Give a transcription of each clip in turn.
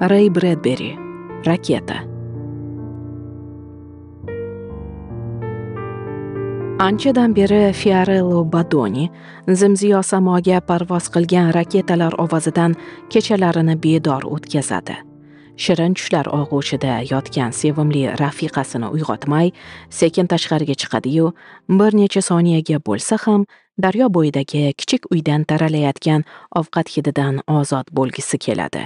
Рэй Брэдбери. Ракета. anchadan beri fiarello badoni zimziyo samoga parvoz qilgan raketalar ovozidan kechalarini bedor o'tkazadi shirin tushlar og'ushida yotgan sevimli rafiqasini uyg'otmay sekin tashqariga chiqadiyu bir necha soniyaga bo'lsa ham daryo bo'yidagi kichik uydan taralayotgan ovqat hididan ozod bo'lgisi keladi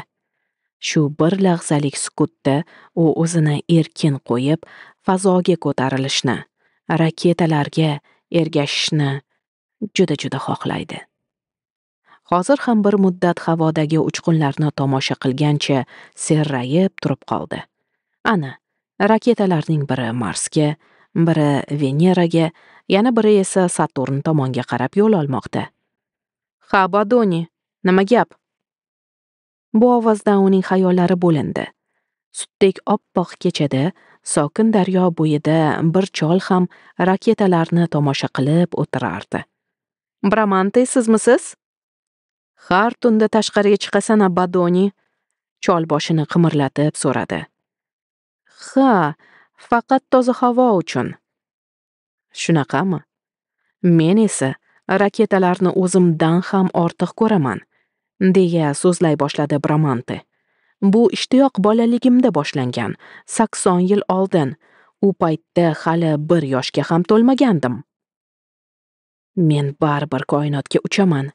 Shu bir lahzalik sukutda u o'zini erkin qo'yib, fazoga ko'tarilishni, raketalarga ergashishni juda-juda xohlaydi. Hozir ham bir muddat havodagi uchqunlarni tomosha qilgancha serrayib turib qoldi. Ana, raketalarning biri Marsga, biri Veneraga, yana biri esa Saturn tomonga qarab yo'l olmoqda. "Ha, Badoni, nima gap?" Bu ovozdan uning xayollari bo'lindi. Sutdek oppoq kechada sokin daryo bo'yida bir chol ham raketalarni tomosha qilib o'tirardi. "Bramante, sizmisiz?" Har tunda tashqariga chiqasan, Abadoni, chol boshini qimirlatib so'radi. "Ha, faqat toza havo uchun." Shunaqami? Men esa raketalarni o'zimdan ham ortiq ko'raman. deya so'zlay boshladi Bramante. Bu ishtiyoq bolaligimda boshlangan, 80 yil oldin. U paytda hali 1 yoshga ham to'lmagandim. Men baribir koinotga uchaman.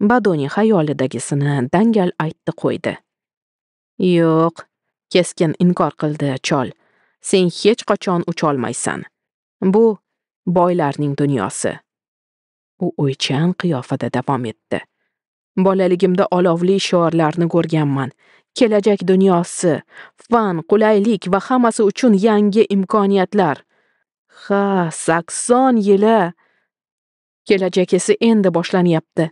Badoni xayolidagisini dangal aytdi qo'ydi. Yo'q, keskin inkor qildi chol. Sen hech qachon ucholmaysan. Bu boylarning dunyosi. U o'ychan qiyofada davom etdi. Bolaligimda olovli shiorlarni ko'rganman. Kelajak dunyosi, fan, qulaylik va hammasi uchun yangi imkoniyatlar. Ha, 80 yili. Kelajak esa endi boshlanyapti.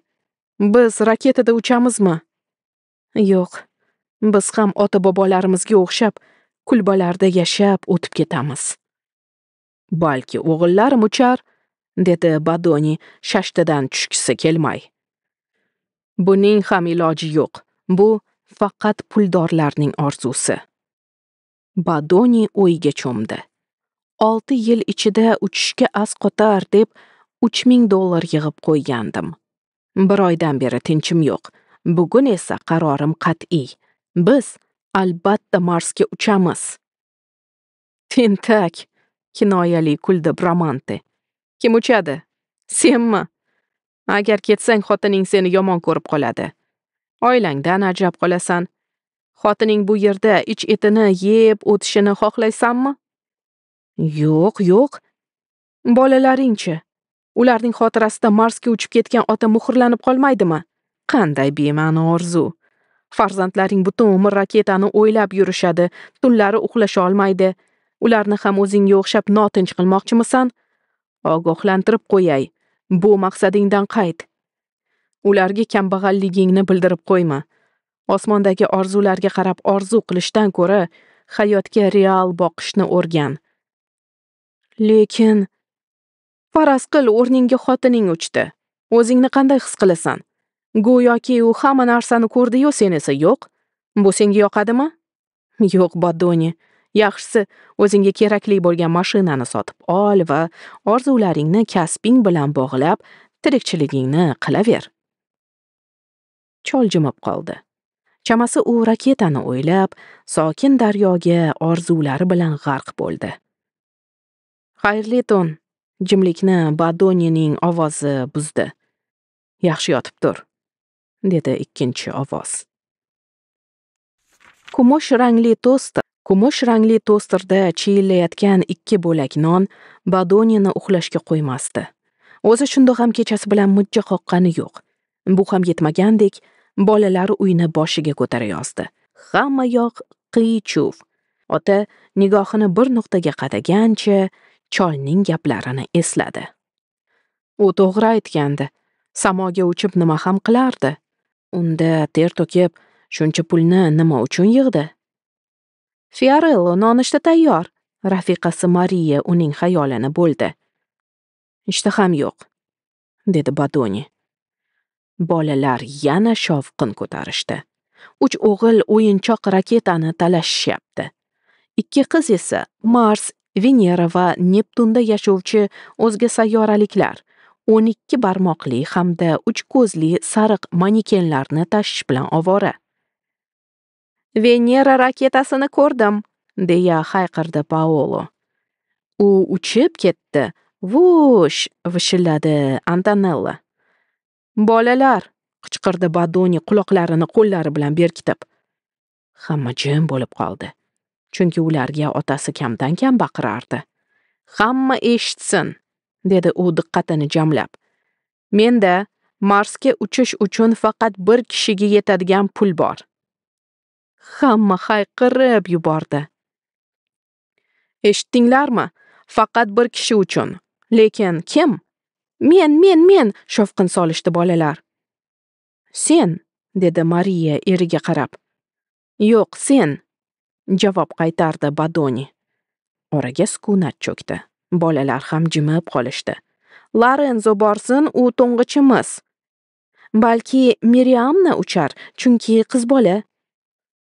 Biz raketada uchamizmi? Yo'q. Biz ham ota-bobolarimizga o'xshab, kulbalarda yashab o'tib ketamiz. Balki o'g'illarim uchar, dedi Badoni shashtadan tushgisi kelmay. Buning ham iloji yo'q. Bu faqat puldorlarning orzusi. Badoni o'yga cho'mdi. 6 yil ichida uchishga qotar deb 3000 dollar yig'ib qo'ygandim. Bir oydan beri tinchim yo'q. Bugun esa qarorim qat'iy. Biz albatta Marsga uchamiz. Tentak, kinoyali kuldi Bramante. Kim uchadi? Senmi? agar ketsang xotining seni yomon ko'rib qoladi oilangdan ajab qolasan xotining bu yerda ich etini yeb o'tishini xohlaysanmi yo'q yo'q bolalaringchi ularning xotirasida marsga uchib ketgan ota muhrlanib qolmaydimi qanday bema'ni orzu farzandlaring butun umr raketani o'ylab yurishadi tunlari uxlasha olmaydi ularni ham o'zingga o'xshab notinch qilmoqchimisan ogohlantirib qo'yay Bu maqsadingdan qayt. Ularga kambag'alligingni bildirib qo'yma. Osmondagi orzularga qarab orzu qilishdan ko'ra, hayotga real boqishni o'rgan. Lekin faraz qil o'rningga xotining uchdi. O'zingni qanday his qilasan? Go'yoki u hamma narsani ko'rdi-yu sen esa yo'q. Bu senga yoqadimi? Yo'q, Badoni. yaxshisi o'zingga kerakli bo'lgan mashinani sotib ol va orzularingni kasbing bilan bog'lab tirikchiligingni qilaver chol jimib qoldi chamasi u raketani o'ylab sokin daryoga orzulari bilan g'arq bo'ldi xayrli tun jimlikni badonining ovozi buzdi yaxshi yotib tur dedi ikkinchi ovoz kumush rangli to'st Kumush rangli tosterda chiyillayotgan ikki bo'lak non badonini uxlashga qo'ymasdi. O'zi shundoq ham kechasi bilan mujja qoqqani yo'q. Bu ham yetmagandek, bolalari uyni boshiga ko'tarayozdi. Hamma yoq qiy-chuv. Ota nigohini bir nuqtaga qadagancha cholning gaplarini esladi. U to'g'ri aytgandi. Samoga uchib nima ham qilardi? Unda ter to'kib shuncha pulni nima uchun yig'di? fiorello nonushta tayyor rafiqasi mariya uning xayolini bo'ldi ham yo'q dedi badoni bolalar yana shovqin ko'tarishdi uch o'g'il o'yinchoq raketani talashishyapti ikki qiz esa mars venera va neptunda yashovchi o'zga sayyoraliklar 12 barmoqli hamda uch ko'zli sariq manekenlarni tashish bilan ovora venera raketasini ko'rdim deya hayqirdi paolo u uchib ketdi vush vishilladi antonella bolalar qichqirdi badoni quloqlarini qo'llari bilan berkitib hamma jim bo'lib qoldi chunki ularga otasi kamdan kam baqirardi hamma eshitsin dedi u diqqatini jamlab menda marsga uchish uchun faqat bir kishiga yetadigan pul bor hamma hayqirib yubordi eshitdinglarmi faqat bir kishi uchun lekin kim men men men shovqin solishdi bolalar sen dedi mariya eriga qarab yo'q sen javob qaytardi badoni oraga sukunat cho'kdi bolalar ham jimib qolishdi Lorenzo borsin u to'ng'ichimiz balki miriamni uchar chunki qiz bola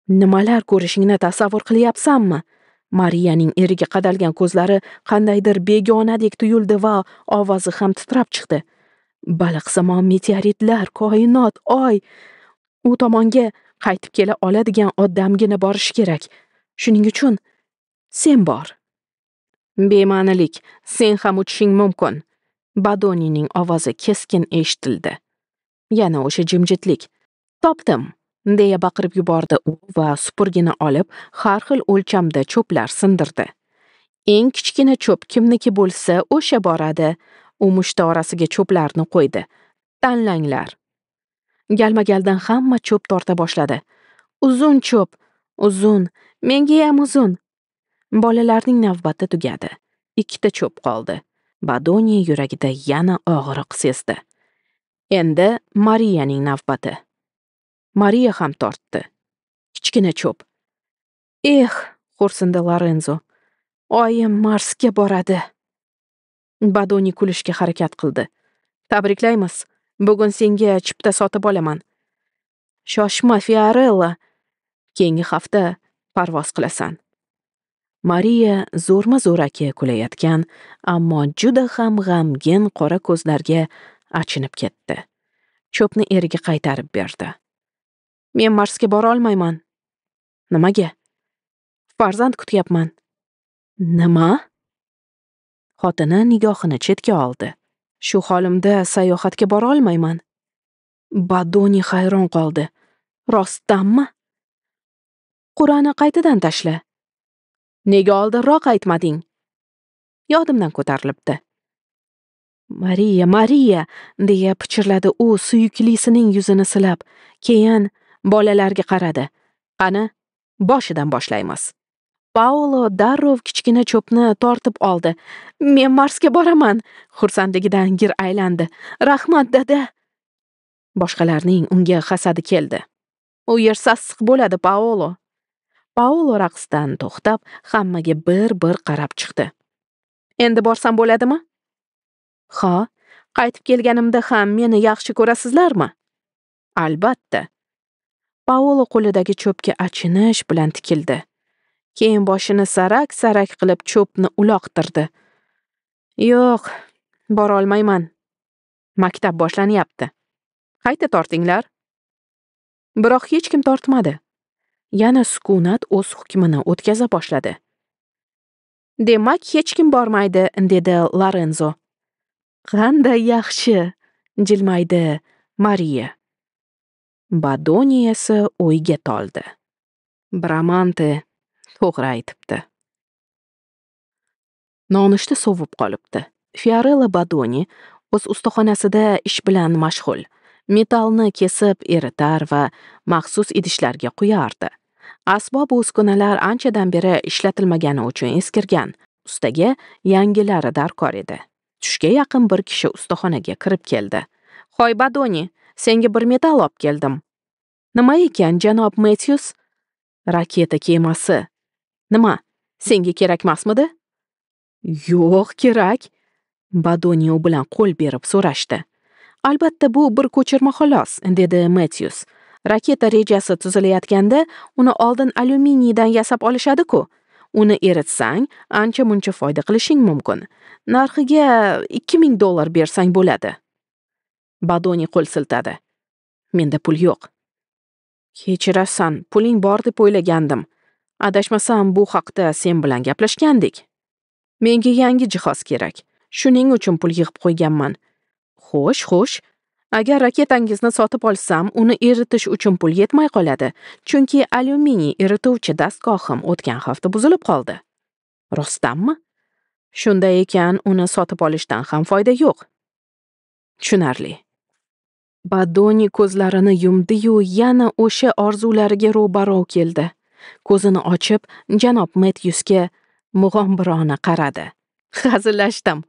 Nimalar ko'rishingni tasavvur qilyapsanmi? Mariyaning eriga qadalgan ko'zlari qandaydir begonadek tuyuldi va ovozi ham titrab chiqdi. Baliqsimon meteoritlar, koinot, oy u tomonga qaytib kela oladigan odamgina borish kerak. Shuning uchun sen bor. Bema'nilik, sen ham uchishing mumkin. Badonining ovozi keskin eshitildi. Yana o'sha jimjitlik. Topdim. deya baqirib yubordi u va supurgini olib har xil o'lchamda cho'plar sindirdi eng kichkina cho'p kimniki bo'lsa o'sha boradi u mushti orasiga cho'plarni qo'ydi tanlanglar galma galdan hamma cho'p torta boshladi uzun cho'p uzun ham uzun bolalarning navbati tugadi ikkita cho'p qoldi badoniya yuragida yana og'riq sezdi endi mariyaning navbati Мария ham tortdi kichkina cho'p eh xo'rsindi lorenzo oyim marsga boradi badoni kulishga harakat qildi tabriklaymiz bugun senga chipta sotib olaman shoshma fiorella keyingi hafta parvoz qilasan mariya zo'rma zo'raki kulayotgan ammo juda ham g'amgin qora ko'zlarga achinib ketdi cho'pni eriga qaytarib berdi Men Marsga bora olmayman. Nimaga? Farzand kutyapman. Nima? Xotini nigohini chetga oldi. Shu holimda sayohatga bora olmayman. Badoni hayron qoldi. Rostdanmi? Qur'ani qaytadan tashla. Nega oldinroq aytmading? Yodimdan ko'tarilibdi. Mariya, Mariya, deya pichirladi u suyuklisining yuzini silab. Keyin bolalarga qaradi qani boshidan boshlaymiz paolo darrov kichkina cho'pni tortib oldi men marsga boraman xursandligidan gir aylandi rahmat dada boshqalarning unga hasadi keldi u yer sassiq bo'ladi paolo paolo raqsdan to'xtab hammaga bir bir qarab chiqdi endi borsam bo'ladimi ha qaytib kelganimda ham meni yaxshi ko'rasizlarmi albatta Paolo qo'lidagi cho'pga achinish bilan tikildi. Keyin boshini sarak-sarak qilib cho'pni uloqtirdi. Yo'q, bora olmayman. Maktab boshlanyapti. Qayta tortinglar. Biroq hech kim tortmadi. Yana sukunat o'z hukmini o'tkaza boshladi. Demak, hech kim bormaydi, dedi Lorenzo. Qanday yaxshi, jilmaydi Mariya. badoni esa o'yga toldi bramante to'g'ri aytibdi nonushta sovib qolibdi fiorella badoni o'z ustaxonasida ish bilan mashg'ul metallni kesib eritar va maxsus idishlarga quyardi asbob uskunalar anchadan beri ishlatilmagani uchun eskirgan ustaga yangilari darkor edi tushga yaqin bir kishi ustaxonaga kirib keldi hoy badoni senga bir metal olib keldim nima ekan janob Matthews? raketa kemasi nima senga kerakmasmidi yo'q kerak badoniu bilan qo'l berib so'rashdi albatta bu bir ko'chirma xolos dedi Matthews. raketa rejasi tuzilayotganda uni oldin alyuminiydan yasab olishadi-ku. uni eritsang ancha muncha foyda qilishing mumkin narxiga 2000 dollar bersang bo'ladi Badoni qo'l siltadi. Menda pul yo'q. Kechirasan, puling bor deb o'ylagandim. Adashmasam bu haqda sen bilan gaplashgandik. Menga yangi jihoz kerak. Shuning uchun pul yig'ib qo'yganman. Xo'sh, xo'sh. Agar raketangizni sotib olsam, uni eritish uchun pul yetmay qoladi, chunki alyuminiy erituvchi dastgohim o'tgan hafta buzilib qoldi. Rostdanmi? Shunday ekan, uni sotib olishdan ham foyda yo'q. Tushunarli. Badoni ko'zlarini yumdi-yu, yana o'sha orzulariga ro'baro keldi. Ko'zini ochib, janob Metyusga mug'ombirona qaradi. Hazillashdim.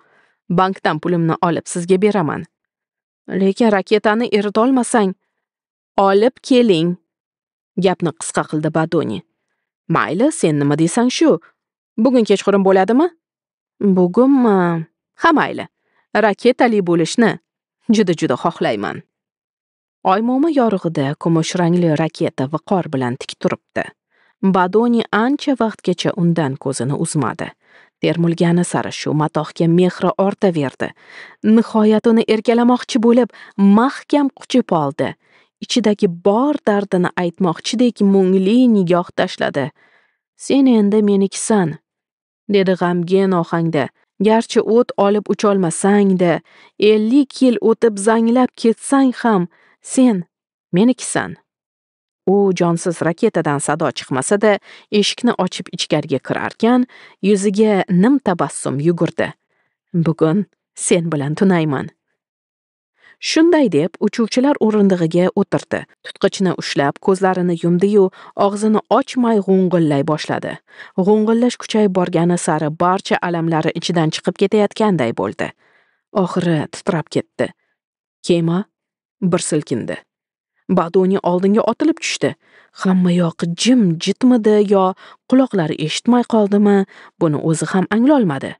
Bankdan pulimni olib sizga beraman. Lekin raketani eritolmasang, olib keling. Gapni qisqa qildi Badoni. Mayli, sen nima desang shu. Bugun kechqurun bo'ladimi? Bugunmi? Ha mayli. Raketali bo'lishni juda-juda xohlayman. Oy mo'mi yorug'ida kumush rangli raketa viqor bilan tik turibdi. Badoni ancha vaqtgacha undan ko'zini uzmadi. Termulgani sari shu matohga mehri ortaverdi. Nihoyat uni erkalamoqchi bo'lib, mahkam quchib oldi. Ichidagi bor dardini aytmoqchidek mungli nigoh tashladi. Sen endi menikisan, dedi g'amgin ohangda. Garchi o't olib ucholmasang-da, 50 yil o'tib zanglab ketsang ham, sen menikisan u jonsiz raketadan sado chiqmasa-da, eshikni ochib ichkariga kirarkan, yuziga nim tabassum yugurdi. Bugun sen bilan tunayman. Shunday deb uchuvchilar o'rindig'iga o'tirdi. Tutqichni ushlab, ko'zlarini yumdi-yu, og'zini ochmay g'ung'illay boshladi. G'ung'illash kuchayib borgani sari barcha alamlari ichidan chiqib ketayotganday bo'ldi. Oxiri titrab ketdi. Kema Bir silkindi. Badoni oldinga otilib tushdi. Hamma yoqi jim jitmidi yo quloqlari eshitmay qoldimi, buni o'zi ham anglolmadi.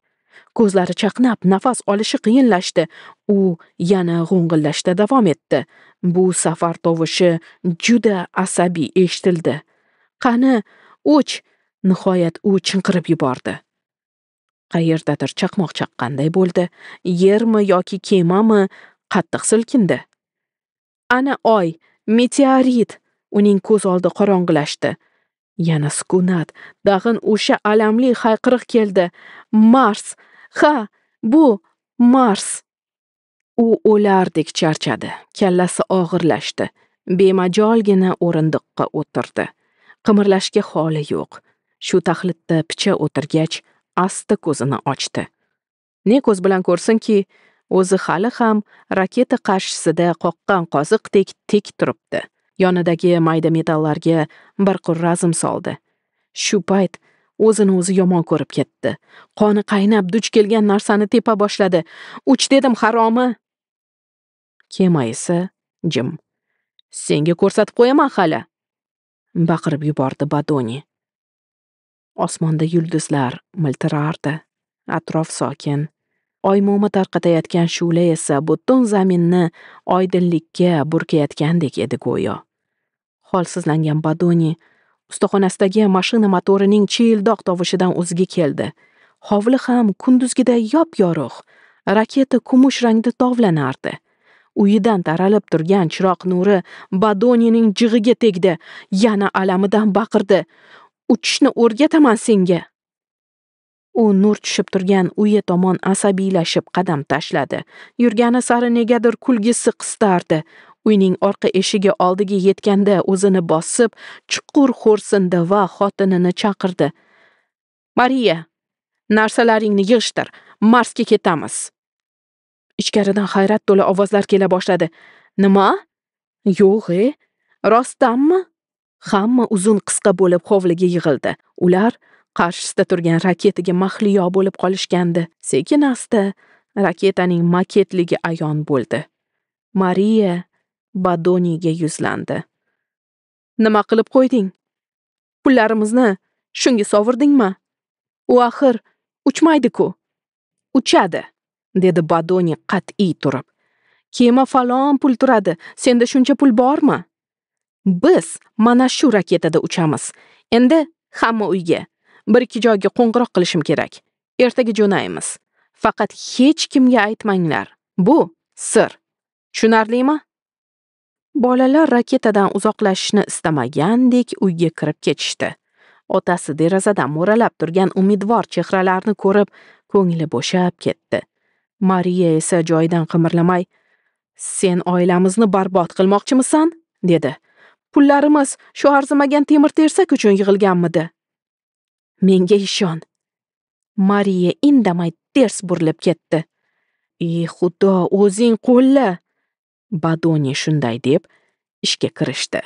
Ko'zlari chaqnab, nafas olishi qiyinlashdi. U yana g'ung'illashda davom etdi. Bu safar tovushi juda asabiy eshitildi. Qani, o'ch! Nihoyat u chinqirib yubordi. Qayerdadir chaqmoq chaqqanday bo'ldi. Yermi yoki kemami qattiq silkindi. ana oy meteorit uning ko'z oldi qorong'ilashdi yana sukunat dag'in o'sha alamli hayqiriq keldi mars ha bu mars u o'lardek charchadi kallasi og'irlashdi bemajolgina o'rindiqqa o'tirdi qimirlashga holi yo'q shu taxlitda picha o'tirgach asta ko'zini ochdi ne ko'z bilan ko'rsinki o'zi hali ham raketa qarshisida qoqqan qoziqdek tik turibdi yonidagi mayda metallarga bir razm soldi shu payt o'zini o'zi yomon ko'rib ketdi qoni qaynab duch kelgan narsani tepa boshladi uch dedim haromi kema esa jim senga ko'rsatib qo'yaman hali baqirib yubordi badoni osmonda yulduzlar miltirardi atrof sokin oymo'mi tarqatayotgan shu'la esa butun zaminni oydinlikka burkayotgandek edi go'yo holsizlangan badoni ustaxonasidagi mashina motorining chiyildoq tovushidan o'ziga keldi hovli ham kunduzgiday yop yorug' raketa kumush rangda tovlanardi uyidan taralib turgan chiroq nuri badonining jig'iga tegdi yana alamidan baqirdi uchishni o'rgataman senga U nur tushib turgan uyi tomon asabiylashib qadam tashladi. Yurgani sari negadir kulgisi qistardi. Uyning orqa eshigi oldiga yetganda o'zini bosib, chuqur xo'rsindi va xotinini chaqirdi. "Mariya, narsalaringni yig'ishtir, Marsga ketamiz." Ichkaridan hayrat to'la ovozlar kela boshladi. "Nima? Yo'g'i? E? Rostdanmi?" Hamma uzun qisqa bo'lib hovliga yig'ildi. Ular qarshisida turgan raketaga mahliyo bo'lib qolishgandi sekin asta raketaning maketligi ayon bo'ldi mariya badoniga yuzlandi nima qilib qo'yding pullarimizni shunga sovirdingmi u axir uchmaydi-ku. uchadi dedi badoni qat'iy turib kema falon pul turadi senda shuncha pul bormi biz mana shu raketada uchamiz endi hamma uyga bir ikki joyga qo'ng'iroq qilishim kerak ertaga jo'naymiz faqat hech kimga aytmanglar bu sir tushunarlimi bolalar raketadan uzoqlashishni istamagandek uyga kirib ketishdi otasi derazadan mo'ralab turgan umidvor chehralarni ko'rib ko'ngli bo'shab ketdi mariya esa joyidan qimirlamay sen oilamizni barbod qilmoqchimisan dedi pullarimiz shu arzimagan temir tersak uchun yig'ilganmidi menga ishon mariya indamay ters burilib ketdi e xudo o'zing qo'lla badoni shunday deb ishga kirishdi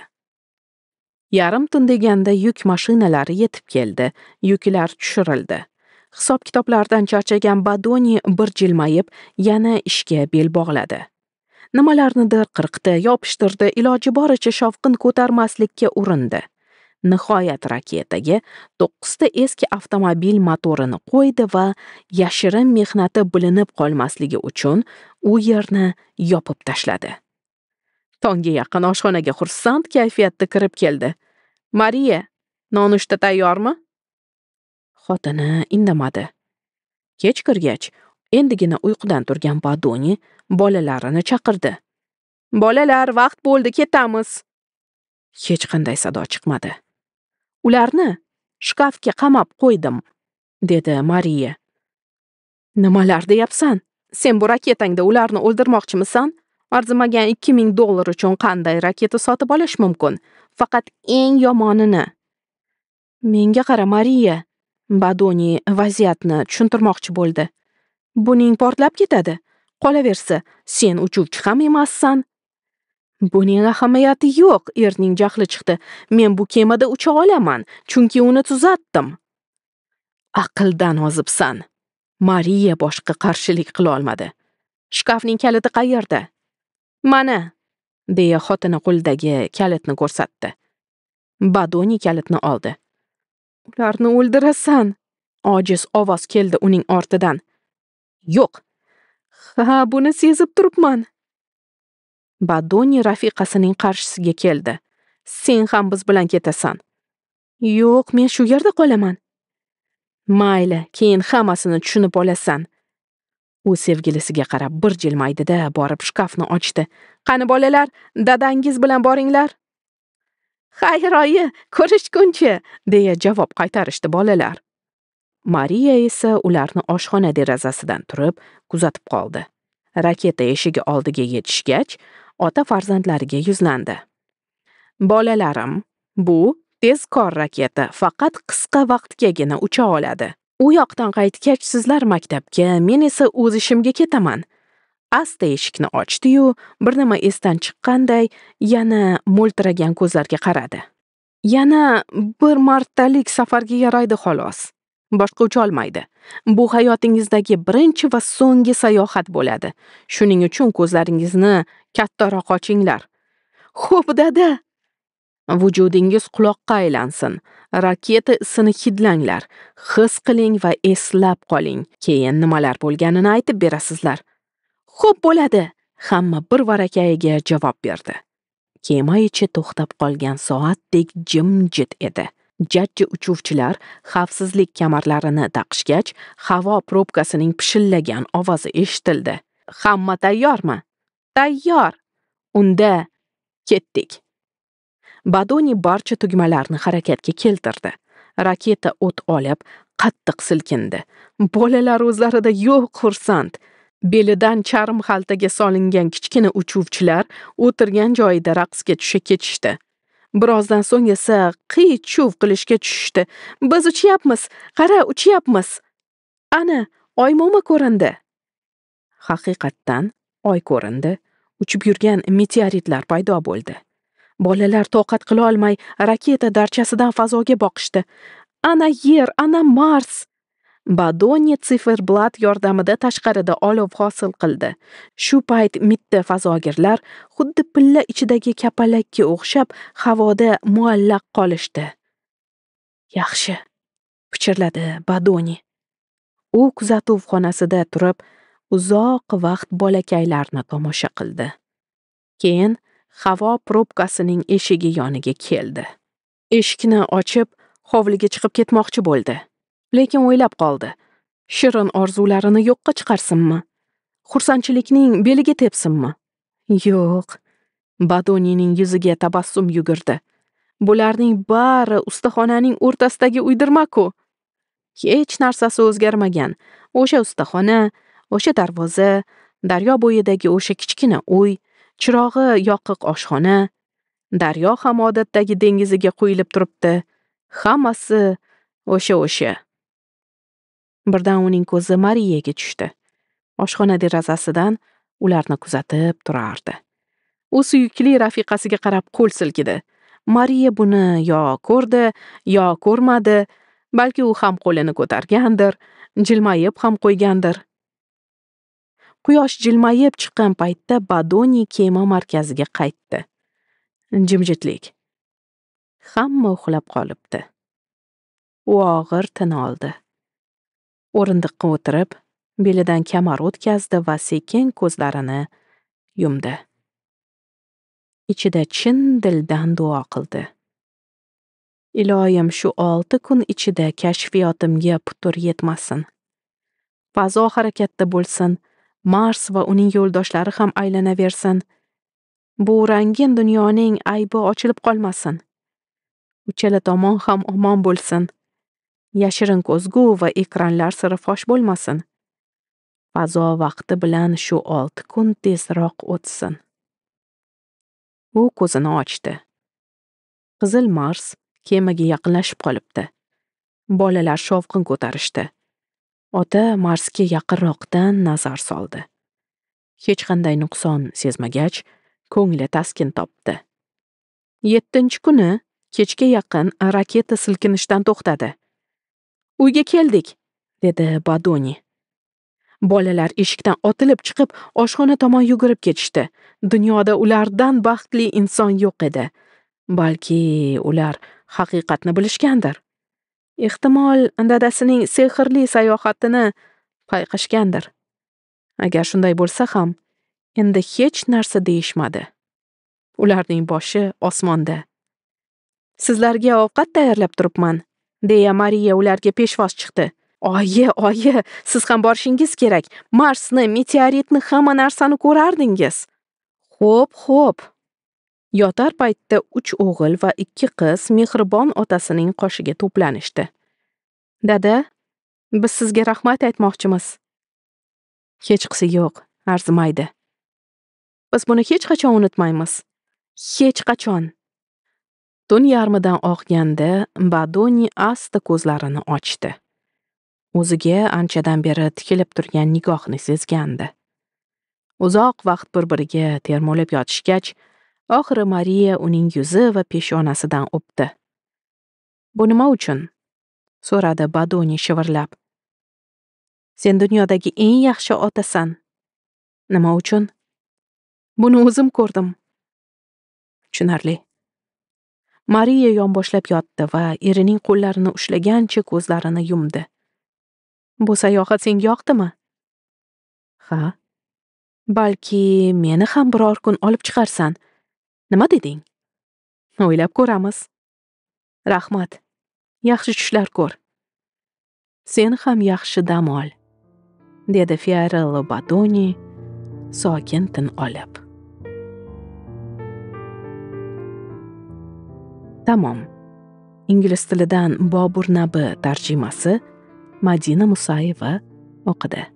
yarim tun deganda yuk mashinalari yetib keldi yuklar tushirildi hisob kitoblardan charchagan badoni bir jilmayib yana ishga bel bog'ladi nimalarnidir qirqdi yopishtirdi iloji boricha shovqin ko'tarmaslikka urindi Nihoyat raketaga 9 ta eski avtomobil motorini qo'ydi va yashirin mehnati bilinib qolmasligi uchun u yerni yopib tashladi. Tongga yaqin oshxonaga xursand kayfiyatda kirib keldi. "Mariya, nonushta tayyormi?" Xotini indamadi. Kech kirgach, endigina uyqudan turgan Badoni bolalarini chaqirdi. "Bolalar, vaqt bo'ldi, ketamiz." Hech qanday sado chiqmadi. ularni shkafga qamab qo'ydim dedi mariya nimalar deyapsan sen bu raketangda ularni o'ldirmoqchimisan arzimagan ikki ming dollar uchun qanday raketa sotib olish mumkin faqat eng yomonini menga qara mariya badoni vaziyatni tushuntirmoqchi bo'ldi buning portlab ketadi qolaversa sen uchuvchi ham emassan Buning ahamiyati yo'q, erning jahli chiqdi. Men bu kemada ucha olaman, chunki uni tuzatdim. Aqldan ozibsan. Mariya boshqa qarshilik qila olmadi. Shkafning kaliti qayerda? Mana, deya xotini qo'ldagi kalitni ko'rsatdi. Badoni kalitni oldi. Ularni o'ldirasan, ojiz ovoz keldi uning ortidan. Yo'q. Ha, buni sezib turibman. Badoni rafiqasining qarshisiga keldi. Sen ham biz bilan ketasan. Yo'q, men shu yerda qolaman. Mayli, keyin hammasini tushunib olasan. U sevgilisiga qarab bir jilmaydida borib shkafni ochdi. Qani bolalar, dadangiz bilan boringlar. Xayr oyi, ko'rishguncha, deya javob qaytarishdi bolalar. Mariya esa ularni oshxona derazasidan turib kuzatib qoldi. Raketa eshigi oldiga yetishgach, ota farzandlariga yuzlandi bolalarim bu tezkor raketa faqat qisqa vaqtgagina ucha oladi u yoqdan qaytgach sizlar maktabga men esa o'z ishimga ketaman asta eshikni ochdi-yu, bir nima esdan chiqqanday yana mo'ltiragan ko'zlarga qaradi yana bir martalik safarga yaraydi xolos boshqa olmaydi. Bu hayotingizdagi birinchi va so'nggi sayohat bo'ladi. Shuning uchun ko'zlaringizni kattaroq ochinglar. Xo'p, dada. Vujudingiz quloqqa aylansin. Raketa isini hidlanglar. His qiling va eslab qoling. Keyin nimalar bo'lganini aytib berasizlar. Xo'p bo'ladi. Hamma bir varakayiga javob berdi. Kema ichi to'xtab qolgan soatdek jimjit edi. jajji uchuvchilar xavfsizlik kamarlarini taqishgach havo probkasining pishillagan ovozi eshitildi hamma tayyormi tayyor unda ketdik badoni barcha tugmalarni harakatga keltirdi raketa o't olib qattiq silkindi bolalar o'zlarida yo'q xursand belidan charm xaltaga solingan kichkina uchuvchilar o'tirgan joyida raqsga tusha ketishdi birozdan so'ng esa qiy chuv qilishga tushishdi biz uchyapmiz qara uchyapmiz ana oy mo'mi ko'rindi haqiqatdan oy ko'rindi uchib yurgan meteoritlar paydo bo'ldi bolalar toqat qila olmay raketa darchasidan fazoga boqishdi ana yer ana mars Badoni siferblat yordamida tashqarida olov hosil qildi. Shu payt mitti fazogirlar xuddi pilla ichidagi kapalakka o'xshab havoda muallaq qolishdi. Yaxshi, pichirladi Badoni. U kuzatuv xonasida turib, uzoq vaqt bolakaylarni tomosha qildi. Keyin havo probkasining eshigi yoniga keldi. Eshikni ochib, hovliga chiqib ketmoqchi bo'ldi. lekin o'ylab qoldi shirin orzularini yo'qqa chiqarsinmi xursandchilikning beliga tepsinmi yo'q badonining yuziga tabassum yugurdi bularning bari ustaxonaning o'rtasidagi uydirmaku hech narsasi o'zgarmagan o'sha ustaxona o'sha darvoza daryo bo'yidagi o'sha kichkina uy chirog'i yoqiq oshxona daryo ham odatdagi dengiziga quyilib turibdi hammasi o'sha o'sha Birdan uning ko'zi Mariyaga tushdi. Oshxona derazasidan ularni kuzatib turardi. U suyukli rafiqasiga qarab qo'l silkidi. Mariya buni yo ko'rdi, yo ko'rmadi, balki u ham qo'lini ko'targandir, jilmayib ham qo'ygandir. Quyosh jilmayib chiqqan paytda Badoni kema markaziga qaytdi. Jimjitlik. Hamma uxlab qolibdi. U og'ir tin oldi. O'rindiqqa o'tirib, belidan kamar o'tkazdi va sekin ko'zlarini yumdi. Ichida chin dildan duo qildi. Iloyim shu olti kun ichida kashfiyotimga putur yetmasin. Fazo harakatda bo'lsin, Mars va uning yo'ldoshlari ham aylanaversin. Bu rangin dunyoning aybi ochilib qolmasin. Uchala tomon ham omon bo'lsin. yashirin ko'zgu va ekranlar siri fosh bo'lmasin. Fazo vaqti bilan shu 6 kun tezroq o'tsin. U ko'zini ochdi. Qizil Mars kemaga yaqinlashib qolibdi. Bolalar shovqin ko'tarishdi. Ota Marsga yaqinroqdan nazar soldi. Hech qanday nuqson sezmagach, ko'ngli taskin topdi. 7-kuni kechga yaqin raketa silkinishdan to'xtadi. uyga keldik dedi badoni bolalar eshikdan otilib chiqib oshxona tomon yugurib ketishdi dunyoda ulardan baxtli inson yo'q edi balki ular haqiqatni bilishgandir ehtimol dadasining sehrli sayohatini payqashgandir agar shunday bo'lsa ham endi hech narsa deyishmadi ularning boshi osmonda sizlarga ovqat tayyorlab turibman deya mariya ularga peshvoz chiqdi oyi oyi siz ham borishingiz kerak marsni meteoritni hamma narsani ko'rardingiz xo'p xo'p yotar paytda uch o'g'il va ikki qiz mehribon otasining qoshiga to'planishdi dada biz sizga rahmat aytmoqchimiz hechqisi yo'q arzimaydi biz buni hech qachon unutmaymiz hech qachon Tun yarmidan oqganda Badoni asta ko'zlarini ochdi. O'ziga anchadan beri tikilib turgan nigohni sezgandi. Uzoq vaqt bir-biriga termolib yotishgach, oxiri Mariya uning yuzi va peshonasidan o'pdi. Bu nima uchun? so'radi Badoni shivirlab. Sen dunyodagi eng yaxshi otasan. Nima uchun? Buni o'zim ko'rdim. Tushunarli. Mariya yonboshlab yotdi va erining qo'llarini ushlagancha ko'zlarini yumdi. Bu sayohat senga yoqdimi? Ha. Balki meni ham biror kun olib chiqarsan. Nima deding? O'ylab ko'ramiz. Rahmat. Yaxshi tushlar ko'r. Sen ham yaxshi dam ol, dedi Fiorello Badoni sokin tin olib. Tamom. Ingliz tilidan Bobur Nabi tarjimasi Madina Musayeva o'qidi.